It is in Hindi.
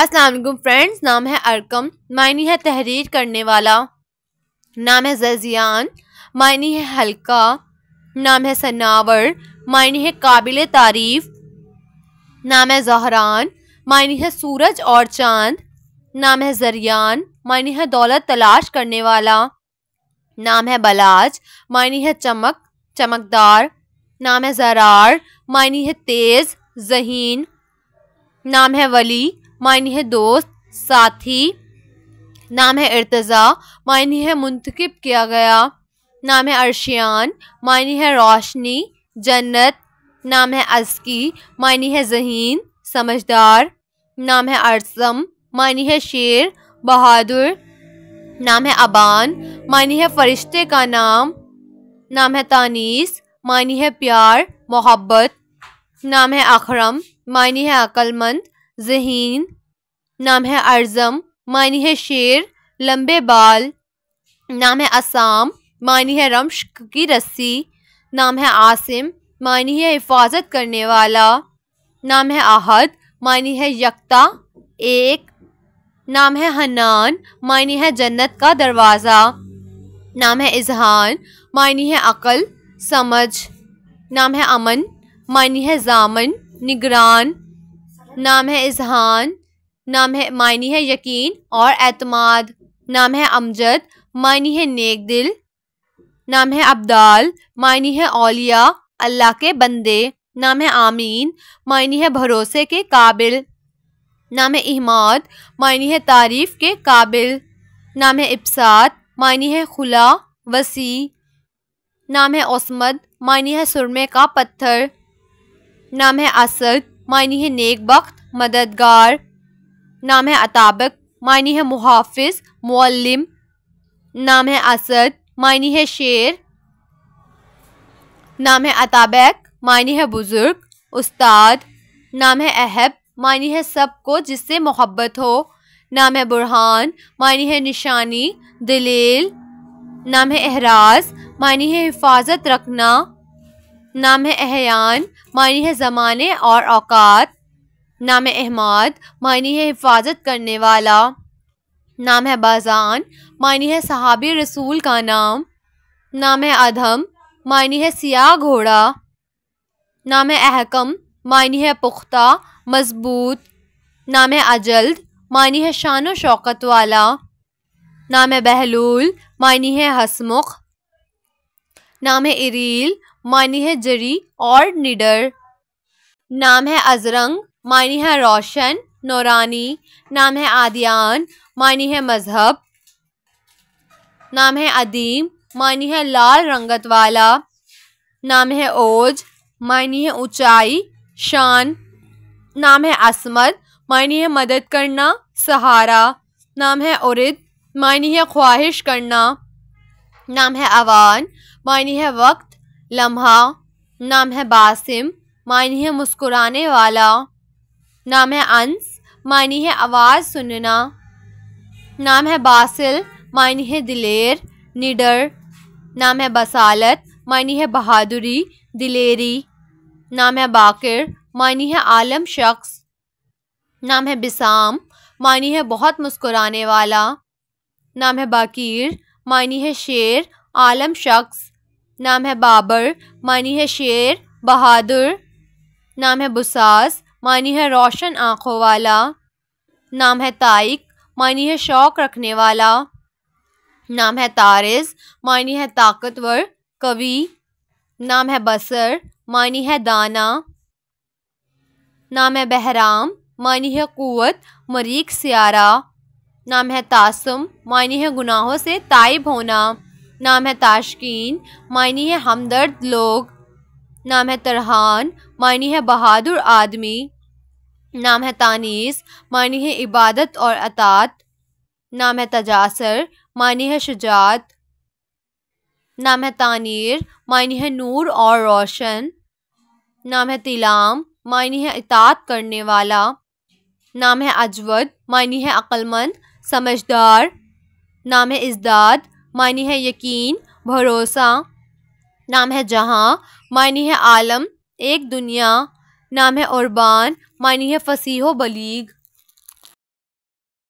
असलम फ्रेंड्स नाम है अरकम मायनी है तहरीर करने वाला नाम है जजियान मायनी है हल्का नाम है सनावर मायनी है काबिल तारीफ नाम है जहरान मायनी है सूरज और चांद नाम है जरियान मायनी है दौलत तलाश करने वाला नाम है बलाज मायनी है चमक चमकदार नाम है जरार मायनी है तेज़ जहीन नाम है वली मायने है दोस्त साथी नाम है इर्तज़ा मायने है मुंतखब किया गया नाम है अर्शियान मायने है रोशनी जन्नत नाम है अस्की मायने है जहीन समझदार नाम है अरसम मायने है शेर बहादुर नाम है अबान मायने है फरिश्ते का नाम नाम है तानीस मायने है प्यार मोहब्बत नाम है अखरम मायने है अक्लमंद जहीन नाम है अर्जम मानी है शेर लंबे बाल नाम है असाम मानी है रमश की रस्सी नाम है आसिम मानी है हिफाजत करने वाला नाम है आहद मानी है यकता एक नाम है हनान मानी है जन्नत का दरवाज़ा नाम है इजहान मानी है अकल समझ नाम है अमन मानी है जामन निगरान नाम है इजहान नाम है मायनी है यकीन और एतमाद नाम है अमजद मायनी है नेक दिल नाम है अब्दाल मायनी है औलिया अल्लाह के बंदे नाम है आमीन मायनी है भरोसे के काबिल नाम है इहमाद मायनी है तारीफ़ के काबिल नाम है इब्सात मायनी है खुला वसी नाम है ओसमद मायनी है सुरमे का पत्थर नाम है असद मायनी है नेक बख्त मददगार नाम है अताबक मायनी है मुहाफ़ मुअल्लिम नाम है असद मायनी है शेर नाम है अताबक मायनी है बुज़ुर्ग उस्ताद नाम है अहब मायनी है सबको जिससे मोहब्बत हो नाम है बुरहान मायनी है निशानी दलील नाम है एहराज मायनी है हिफाजत रखना नाम है अहयान मानी है ज़माने और औकात नाम है अहमाद मानी है हिफाजत करने वाला नाम है बाजान मानी है सहाबी रसूल का नाम नाम है अधम मानी है सियाह घोड़ा नाम है अहकम मानी है पुख्ता मजबूत नाम है अजल्द मानी है शान शौकत वाला नाम है बहलूल मानी है हसमुख नाम है इरील मानी है जरी और निडर नाम है अजरंग मानी है रोशन नौरानी नाम है आदियान मानी है मजहब नाम है अदीम मानी है लाल रंगत वाला नाम है ओज मानी है ऊंचाई शान नाम है असमत मानी है मदद करना सहारा नाम है उरिद मानी है ख्वाहिश करना नाम है अवान मानी है वक्त लम्हा नाम है बासिम मानी है मुस्कुराने वाला नाम है अंस मानी है आवाज़ सुनना नाम है बासिल मानी है दिलेर निडर नाम है बसालत मानी है बहादुरी दिलेरी नाम है बाकिर मानी है आलम शख्स नाम है बिसाम मानी है बहुत मुस्कुराने वाला नाम है बाकीर मानी है शेर आलम शख्स नाम है बाबर मानी है शेर बहादुर नाम है बुसास मानी है रोशन आँखों वाला नाम है ताइक मानी है शौक रखने वाला नाम है तारिस मानी है ताकतवर कवि नाम है बसर मानी है दाना नाम है बहराम मानी है कुत मरीक सियारा नाम है तासम मानी है गुनाहों से ताइब होना नाम है ताशकीन मायनी है हमदर्द लोग नाम है तरहान मायनी है बहादुर आदमी नाम है तानीस मायनी है इबादत और अतात नाम है तजासर मायनी है शुजात नाम है तानीर मायनी है नूर और रोशन नाम है तिलाम मायनी है इतात करने वाला नाम है अजवद मायनी है अक्लमंद समझदार नाम है इजदाद मानी है यकीन भरोसा नाम है जहाँ मानी है आलम एक दुनिया नाम है औरबान मानी है फसीह बलीग